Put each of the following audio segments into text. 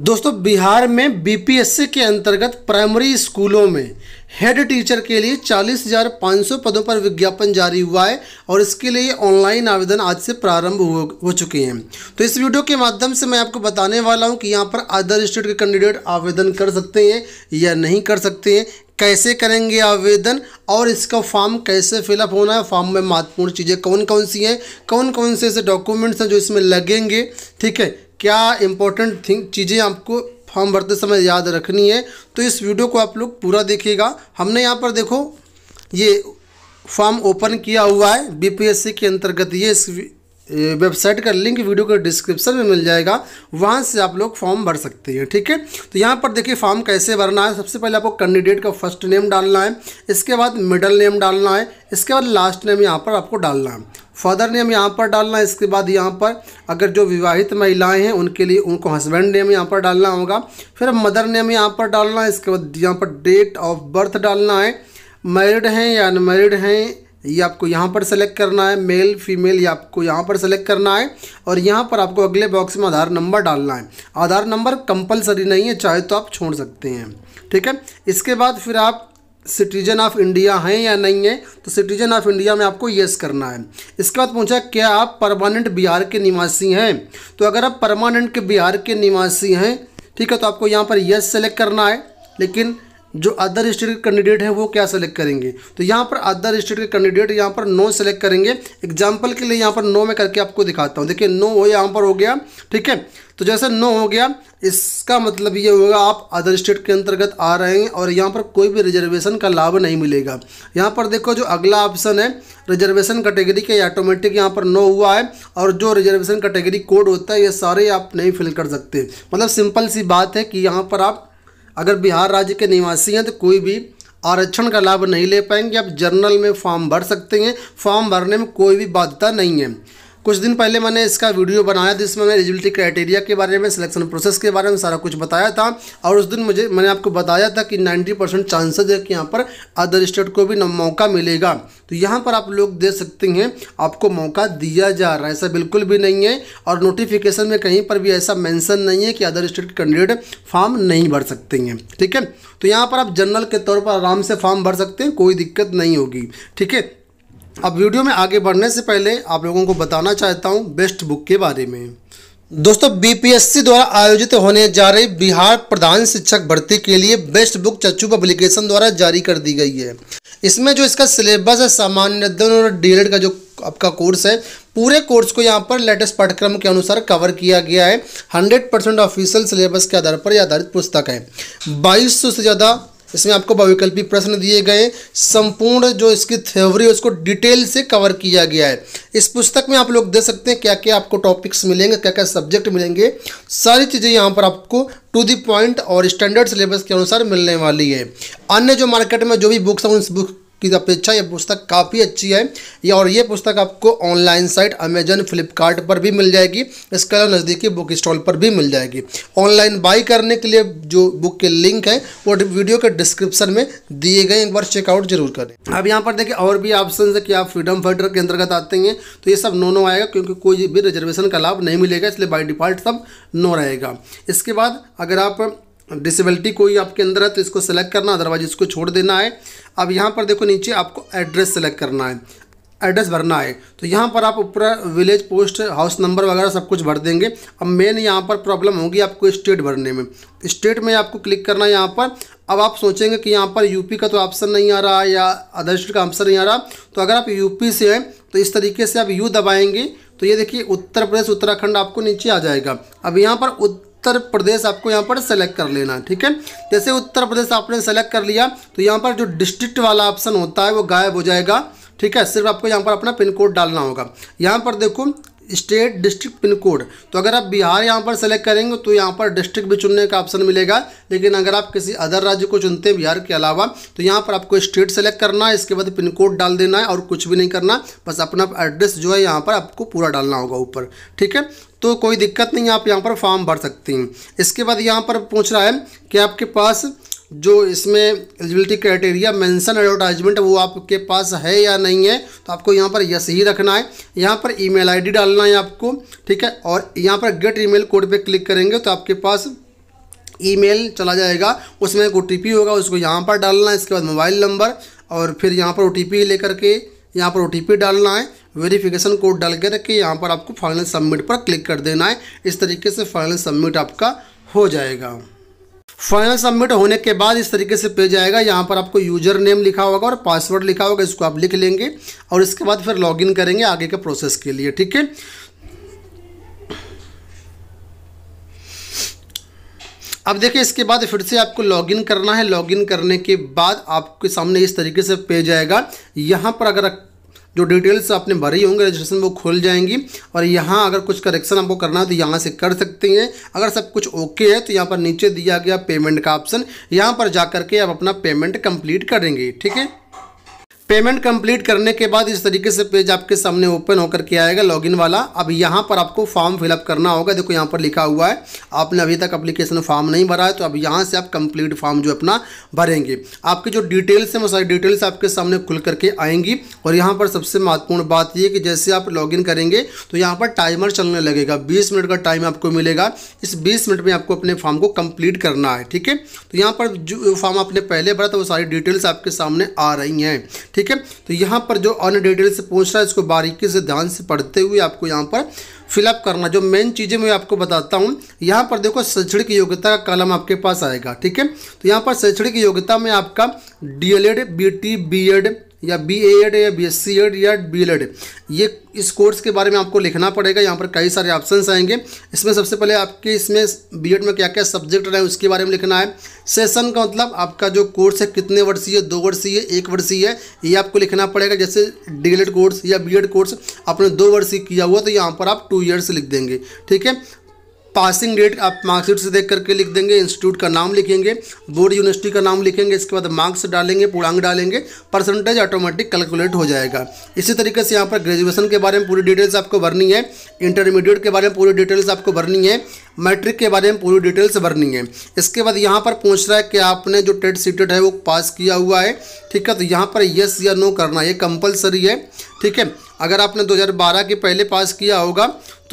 दोस्तों बिहार में बीपीएससी के अंतर्गत प्राइमरी स्कूलों में हेड टीचर के लिए 40,500 पदों पर विज्ञापन जारी हुआ है और इसके लिए ऑनलाइन आवेदन आज से प्रारंभ हो, हो चुके हैं तो इस वीडियो के माध्यम से मैं आपको बताने वाला हूं कि यहां पर अदर स्टेट के कैंडिडेट आवेदन कर सकते हैं या नहीं कर सकते हैं कैसे करेंगे आवेदन और इसका फॉर्म कैसे फिलअप होना है फॉर्म में महत्वपूर्ण चीज़ें कौन कौन सी हैं कौन कौन से ऐसे डॉक्यूमेंट्स हैं जो इसमें लगेंगे ठीक है क्या इंपॉर्टेंट थिंग चीज़ें आपको फॉर्म भरते समय याद रखनी है तो इस वीडियो को आप लोग पूरा देखिएगा हमने यहाँ पर देखो ये फॉर्म ओपन किया हुआ है बीपीएससी के अंतर्गत ये इस वेबसाइट का लिंक वीडियो के डिस्क्रिप्शन में मिल जाएगा वहाँ से आप लोग फॉर्म भर सकते हैं ठीक है तो यहाँ पर देखिए फॉर्म कैसे भरना है सबसे पहले आपको कैंडिडेट का फर्स्ट नेम डालना है इसके बाद मिडल नेम डालना है इसके बाद लास्ट नेम यहाँ पर आपको डालना है फादर नेम यहाँ पर डालना है इसके बाद यहाँ पर अगर जो विवाहित महिलाएं हैं उनके लिए उनको हस्बैंड नेम यहाँ पर डालना होगा फिर मदर नेम यहाँ पर डालना है इसके बाद यहाँ पर डेट ऑफ बर्थ डालना है मैरिड हैं या अनमेरिड हैं ये आपको यहाँ पर सेलेक्ट करना है मेल फीमेल ये आपको यहाँ पर सेलेक्ट करना है और यहाँ पर आपको अगले बॉक्स में आधार नंबर डालना है आधार नंबर कंपलसरी नहीं है चाहे तो आप छोड़ सकते हैं ठीक है इसके बाद फिर आप सिटीजन ऑफ इंडिया हैं या नहीं है तो सिटीजन ऑफ इंडिया में आपको येस करना है इसके बाद पूछा क्या आप परमानेंट बिहार के निवासी हैं तो अगर आप परमानेंट के बिहार के निवासी हैं ठीक है तो आपको यहाँ पर येस सेलेक्ट करना है लेकिन जो अदर स्टेट के कैंडिडेट हैं वो क्या सेलेक्ट करेंगे तो यहाँ पर अदर स्टेट के कैंडिडेट यहाँ पर नो सेलेक्ट करेंगे एग्जाम्पल के लिए यहाँ पर नो में करके आपको दिखाता हूँ देखिए नो हो यहाँ पर हो गया ठीक है तो जैसे नो हो गया इसका मतलब ये होगा आप अदर स्टेट के अंतर्गत आ रहे हैं और यहाँ पर कोई भी रिजर्वेशन का लाभ नहीं मिलेगा यहाँ पर देखो जो अगला ऑप्शन है रिजर्वेशन कैटेगरी के ऑटोमेटिक यहाँ पर नो हुआ है और जो रिजर्वेशन कैटेगरी कोड होता है ये सारे आप नहीं फिल कर सकते मतलब सिंपल सी बात है कि यहाँ पर आप अगर बिहार राज्य के निवासी हैं तो कोई भी आरक्षण का लाभ नहीं ले पाएंगे आप जर्नल में फॉर्म भर सकते हैं फॉर्म भरने में कोई भी बाध्यता नहीं है कुछ दिन पहले मैंने इसका वीडियो बनाया था जिसमें मैंने एलिजिबिलिटी क्राइटेरिया के बारे में सिलेक्शन प्रोसेस के बारे में सारा कुछ बताया था और उस दिन मुझे मैंने आपको बताया था कि 90 परसेंट चांसेज है कि यहाँ पर अदर स्टेट को भी मौका मिलेगा तो यहाँ पर आप लोग दे सकते हैं आपको मौका दिया जा रहा है ऐसा बिल्कुल भी नहीं है और नोटिफिकेशन में कहीं पर भी ऐसा मैंसन नहीं है कि अदर स्टेट के कैंडिडेट फॉर्म नहीं भर सकते हैं ठीक है तो यहाँ पर आप जनरल के तौर पर आराम से फॉर्म भर सकते हैं कोई दिक्कत नहीं होगी ठीक है अब वीडियो में आगे बढ़ने से पहले आप लोगों को बताना चाहता हूँ बेस्ट बुक के बारे में दोस्तों बीपीएससी द्वारा आयोजित होने जा रही बिहार प्रधान शिक्षक भर्ती के लिए बेस्ट बुक चच्चू पब्लिकेशन द्वारा जारी कर दी गई है इसमें जो इसका सिलेबस है सामान्य अध्ययन और डी e का जो आपका कोर्स है पूरे कोर्स को यहाँ पर लेटेस्ट पाठ्यक्रम के अनुसार कवर किया गया है 100 परसेंट ऑफिशियल सिलेबस के आधार पर आधारित पुस्तक है 2200 से ज़्यादा इसमें आपको बहुविकल्पी प्रश्न दिए गए संपूर्ण जो इसकी थ्योरी उसको डिटेल से कवर किया गया है इस पुस्तक में आप लोग देख सकते हैं क्या क्या आपको टॉपिक्स मिलेंगे क्या क्या सब्जेक्ट मिलेंगे सारी चीज़ें यहाँ पर आपको टू दी पॉइंट और स्टैंडर्ड सिलेबस के अनुसार मिलने वाली है अन्य जो मार्केट में जो भी बुक्स हैं उन बुक की अपेक्षा यह पुस्तक काफ़ी अच्छी है या और ये पुस्तक आपको ऑनलाइन साइट अमेजन फ्लिपकार्ट पर भी मिल जाएगी इसके अलावा नज़दीकी बुक स्टॉल पर भी मिल जाएगी ऑनलाइन बाई करने के लिए जो बुक के लिंक है वो वीडियो के डिस्क्रिप्शन में दिए गए एक बार चेकआउट जरूर करें अब यहाँ पर देखिए और भी ऑप्शन है कि आप फ्रीडम फाइटर के अंतर्गत आते हैं तो ये सब नो नो आएगा क्योंकि कोई भी रिजर्वेशन का लाभ नहीं मिलेगा इसलिए बाई डिफ़ॉल्ट सब नो रहेगा इसके बाद अगर आप डिसेबिलिटी कोई आपके अंदर है तो इसको सेलेक्ट करना अदरवाइज इसको छोड़ देना है अब यहाँ पर देखो नीचे आपको एड्रेस सेलेक्ट करना है एड्रेस भरना है तो यहाँ पर आप ऊपर विलेज पोस्ट हाउस नंबर वगैरह सब कुछ भर देंगे अब मेन यहाँ पर प्रॉब्लम होगी आपको स्टेट भरने में स्टेट में आपको क्लिक करना है यहाँ पर अब आप सोचेंगे कि यहाँ पर यूपी का तो ऑप्शन नहीं आ रहा या अदर स्टेट का ऑप्शन नहीं आ रहा तो अगर आप यूपी से हैं तो इस तरीके से आप यू दबाएंगे तो ये देखिए उत्तर प्रदेश उत्तराखंड आपको नीचे आ जाएगा अब यहाँ पर उत्तर प्रदेश आपको यहाँ पर सेलेक्ट कर लेना है ठीक है जैसे उत्तर प्रदेश आपने सेलेक्ट कर लिया तो यहाँ पर जो डिस्ट्रिक्ट वाला ऑप्शन होता है वो गायब हो जाएगा ठीक है सिर्फ आपको यहाँ पर अपना पिन कोड डालना होगा यहाँ पर देखो स्टेट डिस्ट्रिक्ट पिन कोड तो अगर आप बिहार यहाँ पर सेलेक्ट करेंगे तो यहाँ पर डिस्ट्रिक्ट भी चुनने का ऑप्शन मिलेगा लेकिन अगर आप किसी अदर राज्य को चुनते हैं बिहार के अलावा तो यहाँ पर आपको स्टेट सेलेक्ट करना है इसके बाद पिन कोड डाल देना है और कुछ भी नहीं करना बस अपना एड्रेस जो है यहाँ पर आपको पूरा डालना होगा ऊपर ठीक है तो कोई दिक्कत नहीं आप यहाँ पर फॉर्म भर सकती हैं इसके बाद यहाँ पर पूछ रहा है कि आपके पास जो इसमें एलिजिबिलिटी क्राइटेरिया मेंशन एडवर्टाइजमेंट वो आपके पास है या नहीं है तो आपको यहाँ पर यस ही रखना है यहाँ पर ईमेल आईडी डालना है आपको ठीक है और यहाँ पर गेट ईमेल कोड पे क्लिक करेंगे तो आपके पास ईमेल चला जाएगा उसमें एक ओ होगा उसको यहाँ पर डालना है इसके बाद मोबाइल नंबर और फिर यहाँ पर ओ लेकर के यहाँ पर ओ डालना है वेरिफिकेशन कोड डाल के रख के यहाँ पर आपको फाइनल सबमिट पर क्लिक कर देना है इस तरीके से फाइनल सबमिट आपका हो जाएगा फाइनल सबमिट होने के बाद इस तरीके से पेज आएगा यहाँ पर आपको यूजर नेम लिखा होगा और पासवर्ड लिखा होगा इसको आप लिख लेंगे और इसके बाद फिर लॉगिन करेंगे आगे के प्रोसेस के लिए ठीक है अब देखिए इसके बाद फिर से आपको लॉगिन करना है लॉगिन करने के बाद आपके सामने इस तरीके से पेज आएगा यहाँ पर अगर जो डिटेल्स आपने भरी होंगे रजिस्ट्रेशन वो खुल जाएंगी और यहाँ अगर कुछ करेक्शन आपको करना है तो यहाँ से कर सकते हैं अगर सब कुछ ओके है तो यहाँ पर नीचे दिया गया पेमेंट का ऑप्शन यहाँ पर जा करके आप अपना पेमेंट कंप्लीट करेंगे ठीक है पेमेंट कंप्लीट करने के बाद इस तरीके से पेज आपके सामने ओपन होकर के आएगा लॉगिन वाला अब यहाँ पर आपको फॉर्म फिलअप करना होगा देखो यहाँ पर लिखा हुआ है आपने अभी तक अप्लीकेशन फॉर्म नहीं भरा है तो अब यहाँ से आप कंप्लीट फॉर्म जो अपना भरेंगे आपकी जो डिटेल्स हैं वो सारी डिटेल्स आपके सामने खुल करके आएंगी और यहाँ पर सबसे महत्वपूर्ण बात यह कि जैसे आप लॉगिन करेंगे तो यहाँ पर टाइमर चलने लगेगा बीस मिनट का टाइम आपको मिलेगा इस बीस मिनट में आपको अपने फॉर्म को कम्प्लीट करना है ठीक है तो यहाँ पर जो फॉर्म आपने पहले भरा था वो सारी डिटेल्स आपके सामने आ रही हैं ठीक है तो यहाँ पर जो अन्य डिटेल से पूछ रहा है इसको बारीकी से ध्यान से पढ़ते हुए आपको यहाँ पर फिलअप करना जो मेन चीज़ें मैं आपको बताता हूँ यहाँ पर देखो शैक्षणिक योग्यता का कलम आपके पास आएगा ठीक है तो यहाँ पर शैक्षणिक योग्यता में आपका D L Ed B T B Ed या बी एड या बी एस सी एड या बी एल एड ये इस कोर्स के बारे में आपको लिखना पड़ेगा यहाँ पर कई सारे ऑप्शन आएंगे इसमें सबसे पहले आपके इसमें बी एड में क्या क्या सब्जेक्ट रहे उसके बारे में लिखना है सेशन का मतलब आपका जो कोर्स है कितने वर्षीय दो वर्षीय एक वर्षीय है ये आपको लिखना पड़ेगा जैसे डी एल एड कोर्स या बी एड कोर्स आपने दो वर्षीय किया हुआ तो यहाँ पर आप टू ईयर्स लिख देंगे ठीक है पासिंग रेट आप मार्कशीट से देख करके लिख देंगे इंस्टीट्यूट का नाम लिखेंगे बोर्ड यूनिवर्सिटी का नाम लिखेंगे इसके बाद मार्क्स डालेंगे पूर्णांग डालेंगे परसेंटेज ऑटोमेटिक कैलकुलेट हो जाएगा इसी तरीके से यहाँ पर ग्रेजुएशन के बारे में पूरी डिटेल्स आपको भरनी है इंटरमीडिएट के बारे में पूरी डिटेल्स आपको भरनी है मैट्रिक के बारे में पूरी डिटेल्स भरनी है इसके बाद यहाँ पर पूछ रहा है कि आपने जो टेट सीटेड है वो पास किया हुआ है ठीक है तो यहाँ पर येस या नो करना ये कंपलसरी है ठीक है अगर आपने 2012 के पहले पास किया होगा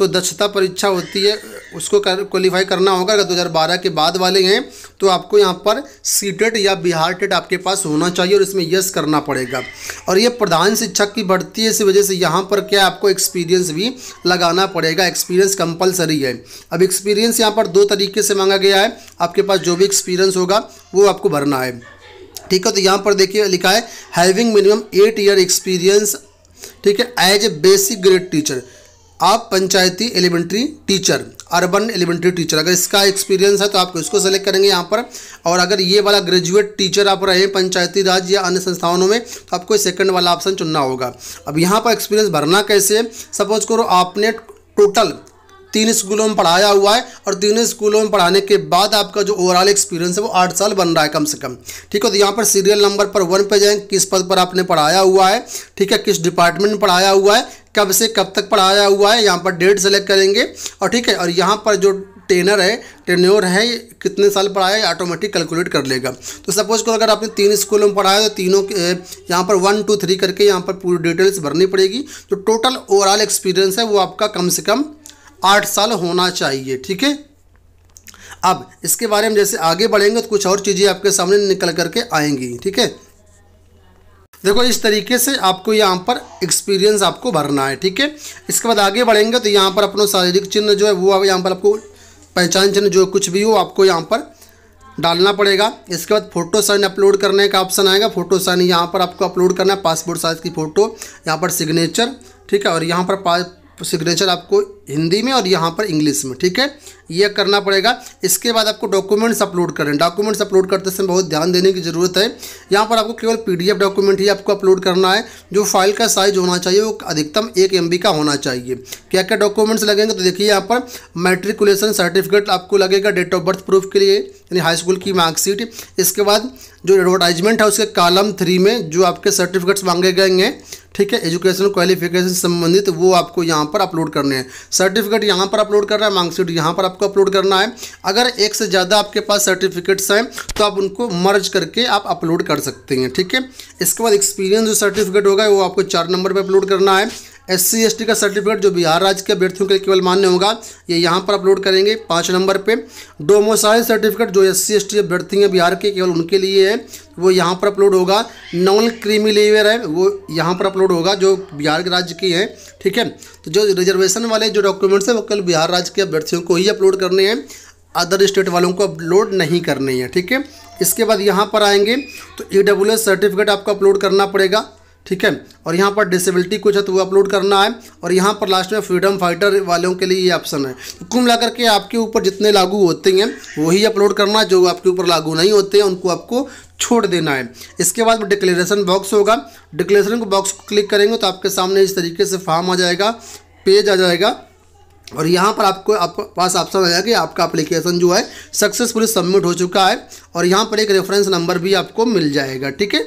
तो दक्षता परीक्षा होती है उसको कर क्वालिफाई करना होगा अगर दो के बाद वाले हैं तो आपको यहाँ पर सी e या बिहार टेट e आपके पास होना चाहिए और इसमें यस करना पड़ेगा और ये प्रधान शिक्षक की बढ़ती है इसी वजह से यहाँ पर क्या आपको एक्सपीरियंस भी लगाना पड़ेगा एक्सपीरियंस कंपलसरी है अब एक्सपीरियंस यहाँ पर दो तरीके से मांगा गया है आपके पास जो भी एक्सपीरियंस होगा वो आपको भरना है ठीक है तो यहाँ पर देखिए लिखा है having minimum eight year experience ठीक है as a basic grade teacher आप पंचायती elementary teacher urban elementary teacher अगर इसका एक्सपीरियंस है तो आप इसको सेलेक्ट करेंगे यहाँ पर और अगर ये वाला ग्रेजुएट टीचर आप रहे पंचायती राज या अन्य संस्थानों में तो आपको सेकंड वाला ऑप्शन चुनना होगा अब यहाँ पर एक्सपीरियंस भरना कैसे सपोज करो आपने टोटल तीन स्कूलों में पढ़ाया हुआ है और तीनों स्कूलों में पढ़ाने के बाद आपका जो ओवरऑल एक्सपीरियंस है वो आठ साल बन रहा है कम से कम ठीक है तो यहाँ पर सीरियल नंबर पर वन पे जाएँ किस पद पर आपने पढ़ाया हुआ है ठीक है किस डिपार्टमेंट में पढ़ाया हुआ है कब से कब तक पढ़ाया हुआ है यहाँ पर डेट सेलेक्ट करेंगे और ठीक है और यहाँ पर जो टेनर है टेन्योर है कितने साल पढ़ाया है ऑटोमेटिक कैलकुलेट कर लेगा तो सपोज करो अगर आपने तीन स्कूलों में पढ़ाया तो तीनों के यहाँ पर वन टू थ्री करके यहाँ पर पूरी डिटेल्स भरनी पड़ेगी तो टोटल ओवरऑल एक्सपीरियंस है वो आपका कम से कम आठ साल होना चाहिए ठीक है अब इसके बारे में जैसे आगे बढ़ेंगे तो कुछ और चीज़ें आपके सामने निकल करके आएंगी ठीक है देखो इस तरीके से आपको यहाँ पर एक्सपीरियंस आपको भरना है ठीक है इसके बाद आगे बढ़ेंगे तो यहाँ पर अपना शारीरिक चिन्ह जो है वो यहाँ पर आपको पहचान चिन्ह जो कुछ भी हो आपको यहाँ पर डालना पड़ेगा इसके बाद फोटो साइन अपलोड करने का ऑप्शन आएगा फोटो साइन यहाँ पर आपको अपलोड करना है पासपोर्ट साइज़ की फ़ोटो यहाँ पर सिग्नेचर ठीक है और यहाँ पर सिग्नेचर आपको हिंदी में और यहाँ पर इंग्लिश में ठीक है ये करना पड़ेगा इसके बाद आपको डॉक्यूमेंट्स अपलोड करें डॉक्यूमेंट्स अपलोड करते समय बहुत ध्यान देने की ज़रूरत है यहाँ पर आपको केवल पीडीएफ डॉक्यूमेंट ही आपको अपलोड करना है जो फाइल का साइज होना चाहिए वो अधिकतम एक एम का होना चाहिए क्या क्या डॉक्यूमेंट्स लगेंगे तो देखिए यहाँ पर मेट्रिकुलेशन सर्टिफिकेट आपको लगेगा डेट ऑफ बर्थ प्रूफ के लिए यानी हाई स्कूल की मार्कशीट इसके बाद जो एडवर्टाइजमेंट है उसके कालम थ्री में जो आपके सर्टिफिकेट्स मांगे गए हैं ठीक है एजुकेशन क्वालिफिकेशन संबंधित वो आपको यहाँ पर अपलोड करने हैं सर्टिफिकेट यहाँ पर अपलोड करना है मार्कशीट यहाँ पर आपको अपलोड करना है अगर एक से ज़्यादा आपके पास सर्टिफिकेट्स हैं तो आप उनको मर्ज करके आप अपलोड कर सकते हैं ठीक है इसके बाद एक्सपीरियंस जो सर्टिफिकेट होगा वो आपको चार नंबर पर अपलोड करना है एस सी का सर्टिफिकेट जो बिहार राज्य के अभ्यर्थियों के लिए केवल मान्य होगा ये यहाँ पर अपलोड करेंगे पाँच नंबर पर डोमोसाइल सर्टिफिकेट जो एस सी अभ्यर्थी हैं बिहार के केवल उनके लिए है वो यहाँ पर अपलोड होगा नॉन क्रीमी लेवर है वो यहाँ पर अपलोड होगा जो बिहार के राज्य की है ठीक है तो जो रिजर्वेशन वाले जो डॉक्यूमेंट्स हैं वो केवल बिहार राज्य के अभ्यर्थियों को ही अपलोड करने हैं अदर स्टेट वालों को अपलोड नहीं करने हैं ठीक है इसके बाद यहाँ पर आएंगे तो ई सर्टिफिकेट आपको अपलोड करना पड़ेगा ठीक है और यहाँ पर डिसेबिलिटी कुछ है तो वो अपलोड करना है और यहाँ पर लास्ट में फ्रीडम फाइटर वालों के लिए ये ऑप्शन है तो कुल मिलाकर के आपके ऊपर जितने लागू होते हैं वही अपलोड करना है जो आपके ऊपर लागू नहीं होते हैं उनको आपको छोड़ देना है इसके बाद डिक्लेरेशन बॉक्स होगा डिक्लेरेशन को बॉक्स को क्लिक करेंगे तो आपके सामने इस तरीके से फार्म आ जाएगा पेज आ जाएगा और यहाँ पर आपको आप पास ऑप्शन आ जाएगा कि आपका एप्लीकेशन जो है सक्सेसफुली सबमिट हो चुका है और यहाँ पर एक रेफरेंस नंबर भी आपको मिल जाएगा ठीक है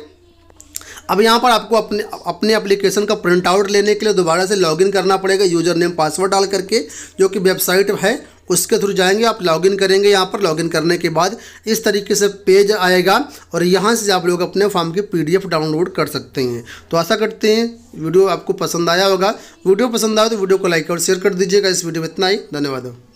अब यहाँ पर आपको अपने अपने एप्लीकेशन का प्रिंट आउट लेने के लिए दोबारा से लॉगिन करना पड़ेगा यूज़र नेम पासवर्ड डाल करके जो कि वेबसाइट है उसके थ्रू जाएंगे आप लॉगिन करेंगे यहाँ पर लॉगिन करने के बाद इस तरीके से पेज आएगा और यहाँ से आप लोग अपने फॉर्म की पीडीएफ डाउनलोड कर सकते हैं तो आशा करते हैं वीडियो आपको पसंद आया होगा वीडियो पसंद आया तो वीडियो को लाइक और शेयर कर दीजिएगा इस वीडियो में इतना ही धन्यवाद